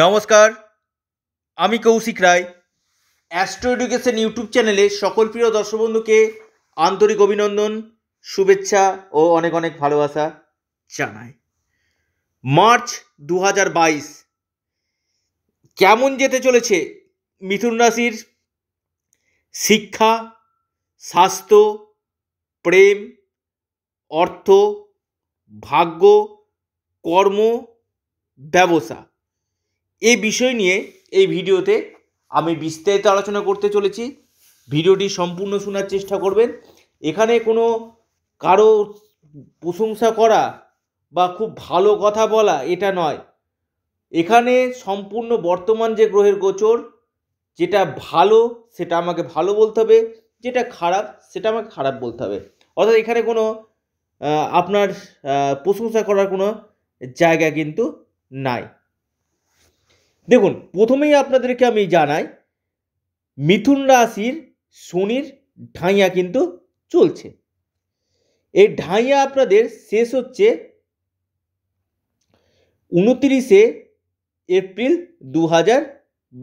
নমস্কার আমি Koushik Roy astro education YouTube চ্যানেলে সকল প্রিয় দর্শক বন্ধুকে আন্তরিক অভিনন্দন শুভেচ্ছা ও অনেক অনেক ভালোবাসা জানাই মার্চ দু বাইশ কেমন যেতে চলেছে মিথুন রাশির শিক্ষা স্বাস্থ্য প্রেম অর্থ ভাগ্য কর্ম ব্যবসা এই বিষয় নিয়ে এই ভিডিওতে আমি বিস্তারিত আলোচনা করতে চলেছি ভিডিওটি সম্পূর্ণ শোনার চেষ্টা করবেন এখানে কোনো কারো প্রশংসা করা বা খুব ভালো কথা বলা এটা নয় এখানে সম্পূর্ণ বর্তমান যে গ্রহের গোচর যেটা ভালো সেটা আমাকে ভালো বলতে হবে যেটা খারাপ সেটা আমাকে খারাপ বলতে হবে অর্থাৎ এখানে কোনো আপনার প্রশংসা করার কোনো জায়গা কিন্তু নাই দেখুন প্রথমেই আপনাদেরকে আমি জানাই মিথুন রাশির শনির ঢাইয়া কিন্তু চলছে এই ঢাইয়া আপনাদের শেষ হচ্ছে উনতিরিশে এপ্রিল দু হাজার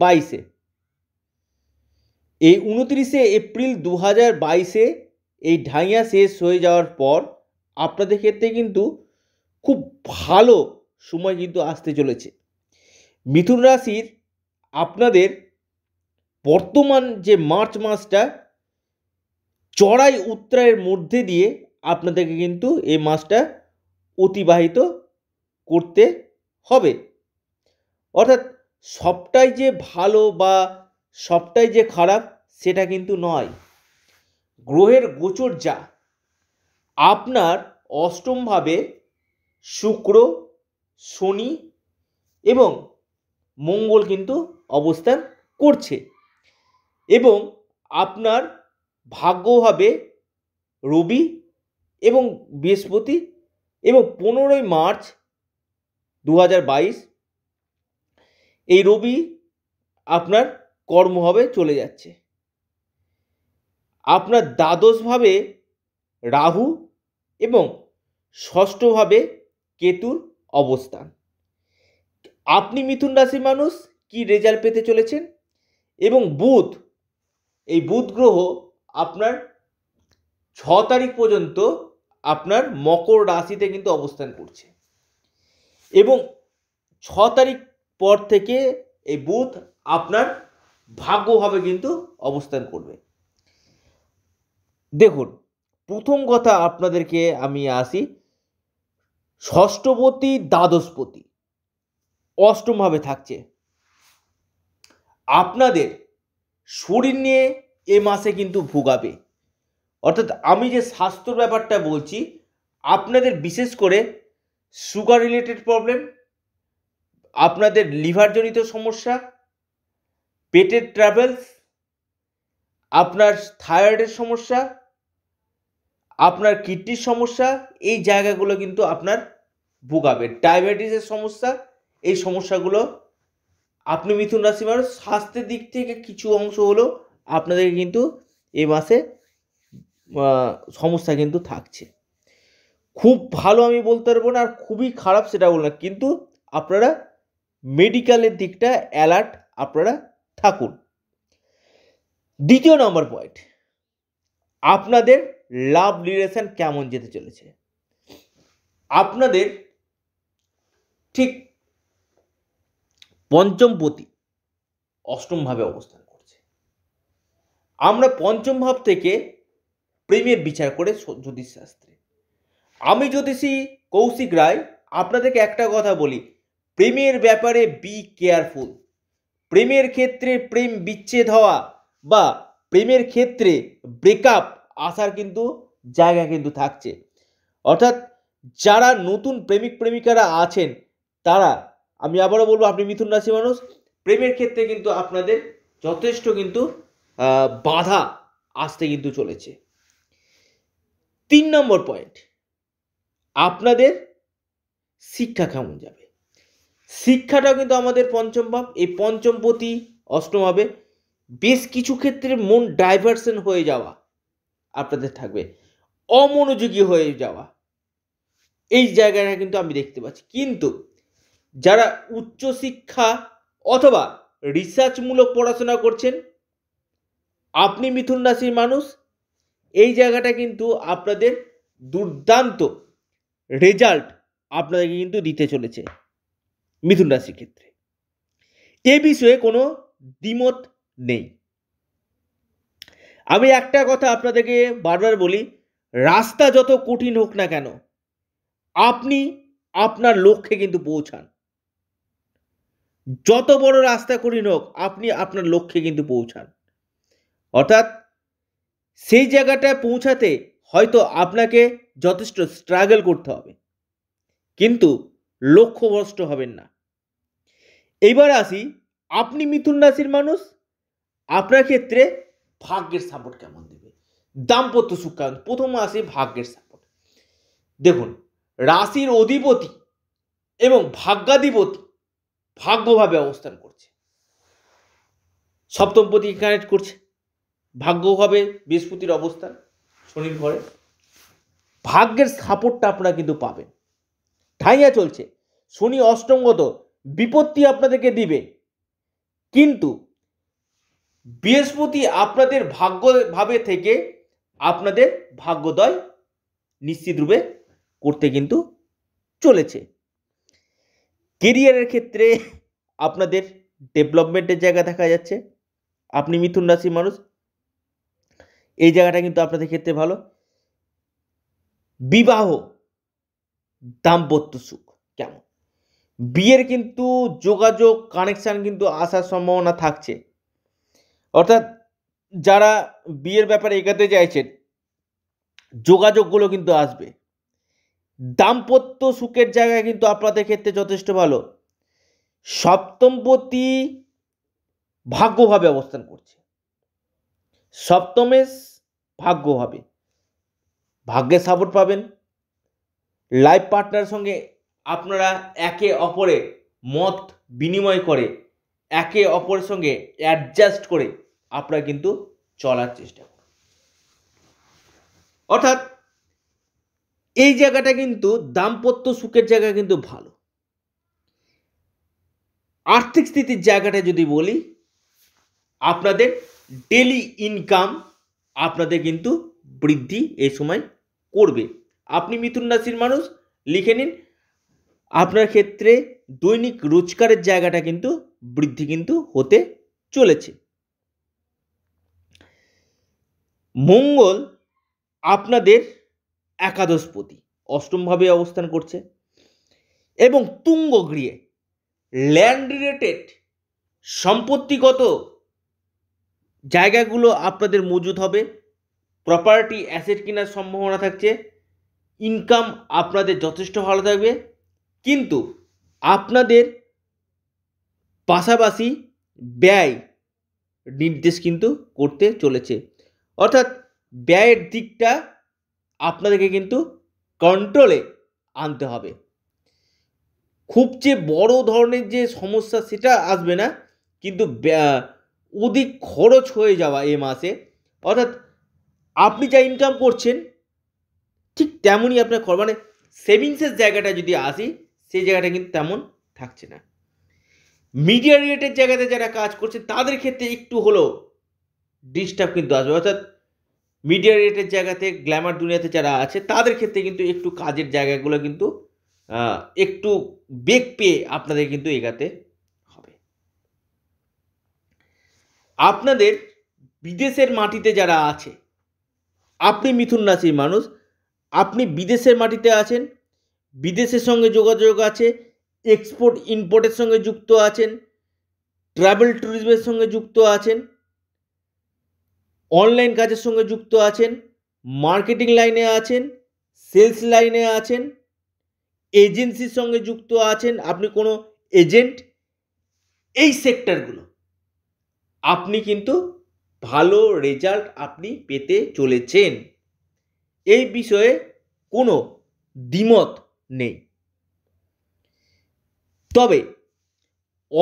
বাইশে এই উনতিরিশে এপ্রিল দু হাজার বাইশে এই ঢাইয়া শেষ হয়ে যাওয়ার পর আপনাদের ক্ষেত্রে কিন্তু খুব ভালো সময় কিন্তু আসতে চলেছে মিথুন রাশির আপনাদের বর্তমান যে মার্চ মাসটা চড়াই উত্তরায়ের মধ্যে দিয়ে আপনাদেরকে কিন্তু এই মাসটা অতিবাহিত করতে হবে অর্থাৎ সবটাই যে ভালো বা সবটাই যে খারাপ সেটা কিন্তু নয় গ্রহের গোচর যা আপনার অষ্টমভাবে শুক্র শনি এবং মঙ্গল কিন্তু অবস্থান করছে এবং আপনার ভাগ্য হবে রবি এবং বৃহস্পতি এবং পনেরোই মার্চ দু এই রবি আপনার কর্মভাবে চলে যাচ্ছে আপনার দ্বাদশভাবে রাহু এবং ষষ্ঠভাবে কেতুর অবস্থান আপনি মিথুন রাশির মানুষ কি রেজাল্ট পেতে চলেছেন এবং বুধ এই বুধ গ্রহ আপনার ছ তারিখ পর্যন্ত আপনার মকর রাশিতে কিন্তু অবস্থান করছে এবং ছ তারিখ পর থেকে এই বুধ আপনার ভাগ্যভাবে কিন্তু অবস্থান করবে দেখুন প্রথম কথা আপনাদেরকে আমি আসি ষষ্ঠপতি দ্বাদশপতি অষ্টমভাবে থাকছে আপনাদের শরীর নিয়ে এ মাসে কিন্তু ভোগাবে অর্থাৎ আমি যে স্বাস্থ্যর ব্যাপারটা বলছি আপনাদের বিশেষ করে সুগার রিলেটেড প্রবলেম আপনাদের লিভারজনিত সমস্যা পেটের ট্রাভেলস আপনার থাইরয়েডের সমস্যা আপনার কিডনির সমস্যা এই জায়গাগুলো কিন্তু আপনার ভোগাবে ডায়াবেটিসের সমস্যা এই সমস্যাগুলো আপনি মিথুন রাশি মানুষ স্বাস্থ্যের দিক থেকে কিছু অংশ হলো আপনাদেরকে কিন্তু এ মাসে সমস্যা কিন্তু থাকছে খুব ভালো আমি বলতে পারবো না আর খুবই খারাপ সেটা বলবো না কিন্তু আপনারা মেডিকেলের দিকটা অ্যালার্ট আপনারা থাকুন দ্বিতীয় নম্বর পয়েন্ট আপনাদের লাভ রিলেশন কেমন যেতে চলেছে আপনাদের ঠিক পঞ্চম অষ্টম অষ্টমভাবে অবস্থান করছে আমরা পঞ্চম ভাব থেকে প্রেমের বিচার করে জ্যোতিষশাস্ত্রে আমি জ্যোতিষী কৌশিক রায় আপনাদেরকে একটা কথা বলি প্রেমের ব্যাপারে বি কেয়ারফুল প্রেমের ক্ষেত্রে প্রেম বিচ্ছেদ হওয়া বা প্রেমের ক্ষেত্রে ব্রেকআপ আসার কিন্তু জায়গা কিন্তু থাকছে অর্থাৎ যারা নতুন প্রেমিক প্রেমিকারা আছেন তারা আমি আবারও বলবো আপনি মিথুন রাশি মানুষ প্রেমের ক্ষেত্রে কিন্তু আপনাদের যথেষ্ট কিন্তু বাধা আসতে কিন্তু চলেছে তিন নম্বর পয়েন্ট আপনাদের শিক্ষা কেমন যাবে শিক্ষাটাও কিন্তু আমাদের পঞ্চম ভাব এই পঞ্চম প্রতি অষ্টম হবে বেশ কিছু ক্ষেত্রে মন ডাইভার্সন হয়ে যাওয়া আপনাদের থাকবে অমনোযোগী হয়ে যাওয়া এই জায়গাটা কিন্তু আমি দেখতে পাচ্ছি কিন্তু যারা উচ্চশিক্ষা অথবা রিসার্চমূলক পড়াশোনা করছেন আপনি মিথুন রাশির মানুষ এই জায়গাটা কিন্তু আপনাদের দুর্দান্ত রেজাল্ট আপনাদেরকে কিন্তু দিতে চলেছে মিথুন রাশির ক্ষেত্রে এ বিষয়ে কোনো দ্বিমত নেই আমি একটা কথা আপনাদেরকে বারবার বলি রাস্তা যত কঠিন হোক না কেন আপনি আপনার লক্ষ্যে কিন্তু পৌঁছান যত বড় রাস্তা করি হোক আপনি আপনার লক্ষ্যে কিন্তু পৌঁছান অর্থাৎ সেই জায়গাটায় পৌঁছাতে হয়তো আপনাকে যথেষ্ট স্ট্রাগল করতে হবে কিন্তু লক্ষ্যভ্রষ্ট হবেন না এইবার আসি আপনি মিথুন রাশির মানুষ আপনার ক্ষেত্রে ভাগ্যের সাপোর্ট কেমন দেবে দাম্পত্য সুখান প্রথম আসে ভাগ্যের সাপোর্ট দেখুন রাশির অধিপতি এবং ভাগ্যাধিপতি ভাগ্যভাবে অবস্থান করছে সপ্তমপতি কানেক্ট করছে ভাগ্যভাবে বৃহস্পতির অবস্থান শনির ঘরে ভাগ্যের সাপোর্টটা আপনারা কিন্তু পাবেন ঠাইয়া চলছে শনি অষ্টমগত বিপত্তি আপনাদেরকে দিবে কিন্তু বৃহস্পতি আপনাদের ভাগ্যভাবে থেকে আপনাদের ভাগ্যোদয় নিশ্চিতরূপে করতে কিন্তু চলেছে কেরিয়ারের ক্ষেত্রে আপনাদের ডেভেলপমেন্টের জায়গা দেখা যাচ্ছে আপনি মিথুন রাশির মানুষ এই জায়গাটা কিন্তু আপনাদের ক্ষেত্রে ভালো বিবাহ দাম্পত্য সুখ কেমন বিয়ের কিন্তু যোগাযোগ কানেকশান কিন্তু আসার সম্ভাবনা থাকছে অর্থাৎ যারা বিয়ের ব্যাপারে এগাতে চাইছেন যোগাযোগগুলো কিন্তু আসবে দাম্পত্য সুখের জায়গা কিন্তু আপনাদের ক্ষেত্রে যথেষ্ট ভালো সপ্তমপতি ভাগ্যভাবে অবস্থান করছে সপ্তমে ভাগ্য হবে সাপোর্ট পাবেন লাইফ পার্টনার সঙ্গে আপনারা একে অপরে মত বিনিময় করে একে অপরের সঙ্গে অ্যাডজাস্ট করে আপনারা কিন্তু চলার চেষ্টা করুন অর্থাৎ এই জায়গাটা কিন্তু দাম্পত্য সুখের জায়গা কিন্তু ভালো আর্থিক স্থিতির জায়গাটা যদি বলি আপনাদের ডেলি ইনকাম আপনাদের কিন্তু বৃদ্ধি এই সময় করবে আপনি মিথুন রাশির মানুষ লিখে নিন আপনার ক্ষেত্রে দৈনিক রোজগারের জায়গাটা কিন্তু বৃদ্ধি কিন্তু হতে চলেছে মঙ্গল আপনাদের একাদশপতি অষ্টমভাবে অবস্থান করছে এবং তুঙ্গ গৃহে ল্যান্ড রিলেটেড সম্পত্তিগত জায়গাগুলো আপনাদের মজুদ হবে প্রপার্টি অ্যাসেট কেনার সম্ভাবনা থাকছে ইনকাম আপনাদের যথেষ্ট ভালো থাকবে কিন্তু আপনাদের পাশাপাশি ব্যয় নির্দেশ কিন্তু করতে চলেছে অর্থাৎ ব্যয়ের দিকটা আপনাদেরকে কিন্তু কন্ট্রোলে আনতে হবে খুব যে বড় ধরনের যে সমস্যা সেটা আসবে না কিন্তু অধিক খরচ হয়ে যাওয়া এ মাসে অর্থাৎ আপনি যা ইনকাম করছেন ঠিক তেমনই আপনার খর মানে সেভিংসের জায়গাটা যদি আসি সেই জায়গাটা কিন্তু তেমন থাকছে না মিডিয়া রিলেটেড জায়গাতে যারা কাজ করছে তাদের ক্ষেত্রে একটু হলেও ডিস্টার্ব কিন্তু আসবে অর্থাৎ মিডিয়া রেটের জায়গাতে গ্ল্যামার দুনিয়াতে যারা আছে তাদের ক্ষেত্রে কিন্তু একটু কাজের জায়গাগুলো কিন্তু একটু বেগ পেয়ে আপনাদের কিন্তু এগাতে হবে আপনাদের বিদেশের মাটিতে যারা আছে আপনি মিথুন রাশির মানুষ আপনি বিদেশের মাটিতে আছেন বিদেশের সঙ্গে যোগাযোগ আছে এক্সপোর্ট ইম্পোর্টের সঙ্গে যুক্ত আছেন ট্রাভেল ট্যুরিজমের সঙ্গে যুক্ত আছেন অনলাইন কাজের সঙ্গে যুক্ত আছেন মার্কেটিং লাইনে আছেন সেলস লাইনে আছেন এজেন্সির সঙ্গে যুক্ত আছেন আপনি কোনো এজেন্ট এই সেক্টরগুলো আপনি কিন্তু ভালো রেজাল্ট আপনি পেতে চলেছেন এই বিষয়ে কোনো দ্বিমত নেই তবে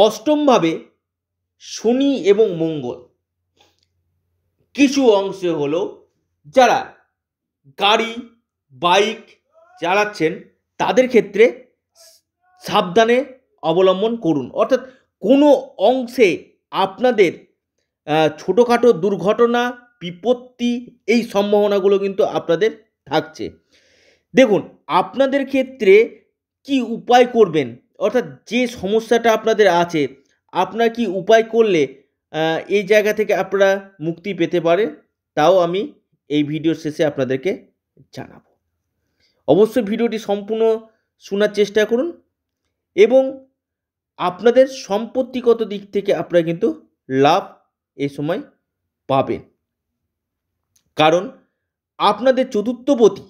অষ্টমভাবে শনি এবং মঙ্গল কিছু অংশে হলো যারা গাড়ি বাইক চালাচ্ছেন তাদের ক্ষেত্রে সাবধানে অবলম্বন করুন অর্থাৎ কোনো অংশে আপনাদের ছোটোখাটো দুর্ঘটনা বিপত্তি এই সম্ভাবনাগুলো কিন্তু আপনাদের থাকছে দেখুন আপনাদের ক্ষেত্রে কি উপায় করবেন অর্থাৎ যে সমস্যাটা আপনাদের আছে আপনার কি উপায় করলে এই জায়গা থেকে আপনারা মুক্তি পেতে পারেন তাও আমি এই ভিডিওর শেষে আপনাদেরকে জানাবো অবশ্যই ভিডিওটি সম্পূর্ণ শোনার চেষ্টা করুন এবং আপনাদের সম্পত্তিগত দিক থেকে আপনারা কিন্তু লাভ এই সময় পাবেন কারণ আপনাদের চতুর্থপতি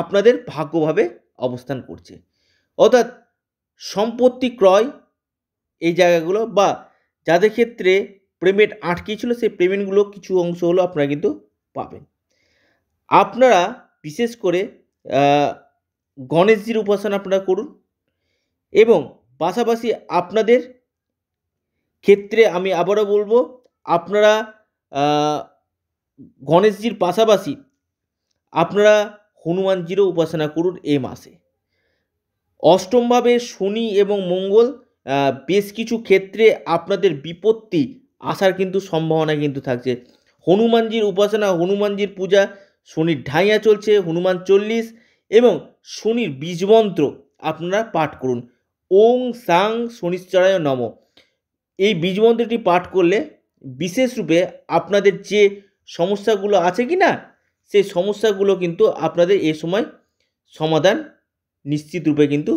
আপনাদের ভাগ্যভাবে অবস্থান করছে অর্থাৎ সম্পত্তি ক্রয় এই জায়গাগুলো বা যাদের ক্ষেত্রে পেমেন্ট আটকে ছিল সেই পেমেন্টগুলো কিছু অংশ হলো আপনারা কিন্তু পাবেন আপনারা বিশেষ করে গণেশজির উপাসনা আপনারা করুন এবং পাশাপাশি আপনাদের ক্ষেত্রে আমি আবারও বলবো আপনারা গণেশজির পাশাপাশি আপনারা হনুমানজিরও উপাসনা করুন এ মাসে অষ্টমভাবে শনি এবং মঙ্গল বেশ কিছু ক্ষেত্রে আপনাদের বিপত্তি আসার কিন্তু সম্ভাবনা কিন্তু থাকছে হনুমানজির উপাসনা হনুমানজির পূজা শনির ঢাইয়া চলছে হনুমান চল্লিশ এবং শনির বীজমন্ত্র আপনারা পাঠ করুন ওং সাং শনিশ্চরায় নম এই বীজমন্ত্রটি পাঠ করলে বিশেষরূপে আপনাদের যে সমস্যাগুলো আছে কি না সেই সমস্যাগুলো কিন্তু আপনাদের এ সময় সমাধান নিশ্চিত রূপে কিন্তু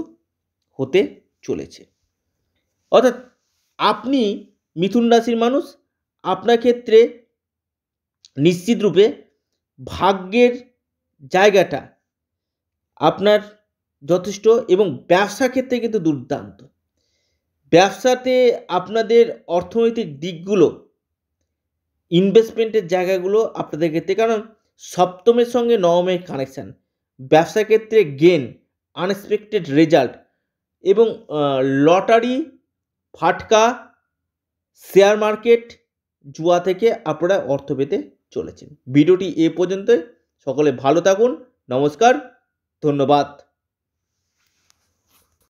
হতে চলেছে অর্থাৎ আপনি মিথুন রাশির মানুষ আপনার ক্ষেত্রে নিশ্চিতরূপে ভাগ্যের জায়গাটা আপনার যথেষ্ট এবং ব্যবসা ক্ষেত্রে কিন্তু দুর্দান্ত ব্যবসাতে আপনাদের অর্থনৈতিক দিকগুলো ইনভেস্টমেন্টের জায়গাগুলো আপনাদের ক্ষেত্রে কারণ সপ্তমের সঙ্গে নবমের কানেকশান ব্যবসা ক্ষেত্রে গেন আনএক্সপেক্টেড রেজাল্ট এবং লটারি ফাটকা শেয়ার মার্কেট জুয়া থেকে আপনারা অর্থ পেতে চলেছেন ভিডিওটি এ পর্যন্তই সকলে ভালো থাকুন নমস্কার ধন্যবাদ